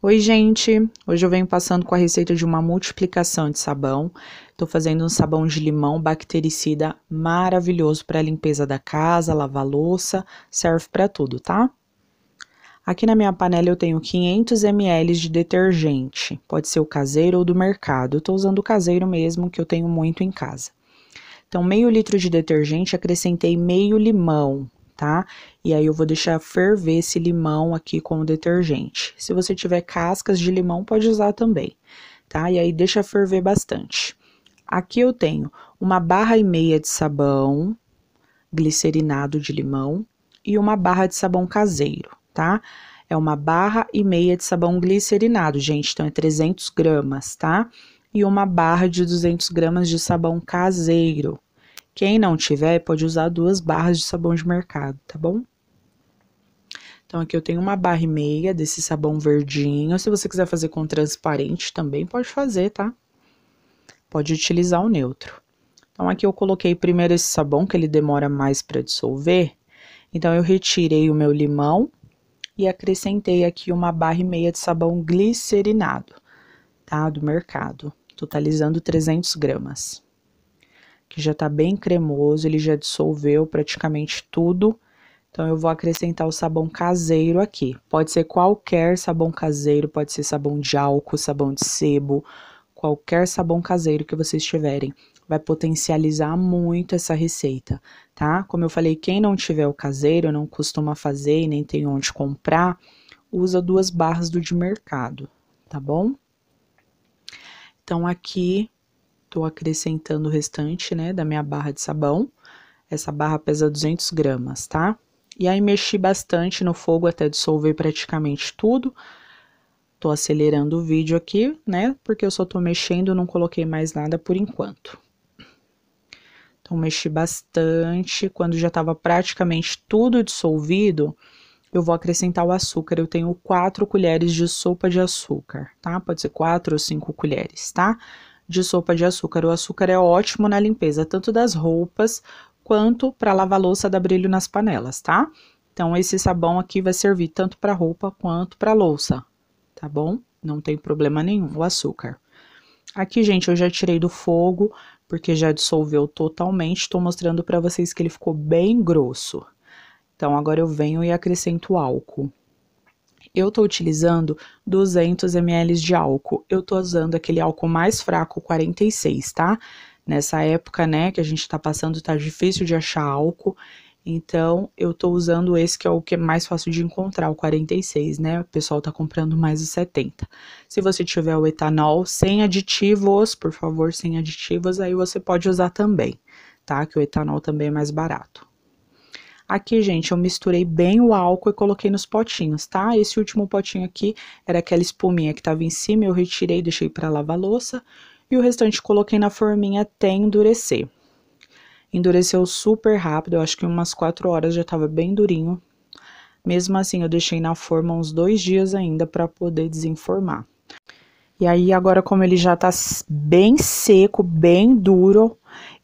Oi, gente! Hoje eu venho passando com a receita de uma multiplicação de sabão. Estou fazendo um sabão de limão bactericida maravilhoso para limpeza da casa, lavar louça, serve para tudo, tá? Aqui na minha panela eu tenho 500 ml de detergente, pode ser o caseiro ou do mercado. Estou usando o caseiro mesmo, que eu tenho muito em casa. Então, meio litro de detergente, acrescentei meio limão, tá? E aí eu vou deixar ferver esse limão aqui com o detergente. Se você tiver cascas de limão, pode usar também, tá? E aí deixa ferver bastante. Aqui eu tenho uma barra e meia de sabão glicerinado de limão e uma barra de sabão caseiro, tá? É uma barra e meia de sabão glicerinado, gente, então é 300 gramas, tá? E uma barra de 200 gramas de sabão caseiro. Quem não tiver, pode usar duas barras de sabão de mercado, tá bom? Então, aqui eu tenho uma barra e meia desse sabão verdinho. Se você quiser fazer com transparente também, pode fazer, tá? Pode utilizar o neutro. Então, aqui eu coloquei primeiro esse sabão, que ele demora mais para dissolver. Então, eu retirei o meu limão e acrescentei aqui uma barra e meia de sabão glicerinado, tá? Do mercado, totalizando 300 gramas que já está bem cremoso, ele já dissolveu praticamente tudo. Então eu vou acrescentar o sabão caseiro aqui. Pode ser qualquer sabão caseiro, pode ser sabão de álcool, sabão de sebo, qualquer sabão caseiro que vocês tiverem. Vai potencializar muito essa receita, tá? Como eu falei, quem não tiver o caseiro, não costuma fazer e nem tem onde comprar, usa duas barras do de mercado, tá bom? Então aqui Tô acrescentando o restante, né, da minha barra de sabão. Essa barra pesa 200 gramas, tá? E aí mexi bastante no fogo até dissolver praticamente tudo. Tô acelerando o vídeo aqui, né? Porque eu só tô mexendo, não coloquei mais nada por enquanto. Então mexi bastante, quando já tava praticamente tudo dissolvido, eu vou acrescentar o açúcar. Eu tenho quatro colheres de sopa de açúcar, tá? Pode ser quatro ou cinco colheres, tá? de sopa de açúcar. O açúcar é ótimo na limpeza, tanto das roupas quanto para lavar louça dar brilho nas panelas, tá? Então esse sabão aqui vai servir tanto para roupa quanto para louça, tá bom? Não tem problema nenhum o açúcar. Aqui, gente, eu já tirei do fogo, porque já dissolveu totalmente. Estou mostrando para vocês que ele ficou bem grosso. Então, agora eu venho e acrescento álcool eu estou utilizando 200 ml de álcool. Eu estou usando aquele álcool mais fraco, 46, tá? Nessa época, né, que a gente está passando, tá difícil de achar álcool. Então, eu tô usando esse que é o que é mais fácil de encontrar, o 46, né? O pessoal tá comprando mais o 70. Se você tiver o etanol sem aditivos, por favor, sem aditivos, aí você pode usar também, tá? Que o etanol também é mais barato. Aqui, gente, eu misturei bem o álcool e coloquei nos potinhos, tá? Esse último potinho aqui era aquela espuminha que tava em cima, eu retirei, deixei para lavar louça. E o restante coloquei na forminha até endurecer. Endureceu super rápido, eu acho que umas 4 horas já tava bem durinho. Mesmo assim, eu deixei na forma uns dois dias ainda para poder desenformar. E aí, agora, como ele já tá bem seco, bem duro,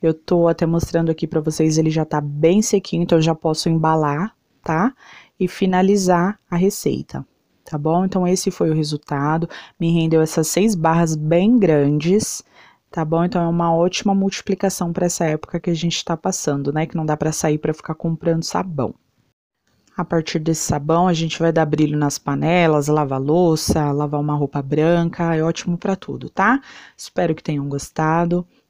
eu tô até mostrando aqui para vocês, ele já tá bem sequinho, então eu já posso embalar, tá? E finalizar a receita, tá bom? Então, esse foi o resultado. Me rendeu essas seis barras bem grandes, tá bom? Então, é uma ótima multiplicação para essa época que a gente está passando, né? Que não dá para sair para ficar comprando sabão. A partir desse sabão, a gente vai dar brilho nas panelas, lavar louça, lavar uma roupa branca, é ótimo para tudo, tá? Espero que tenham gostado.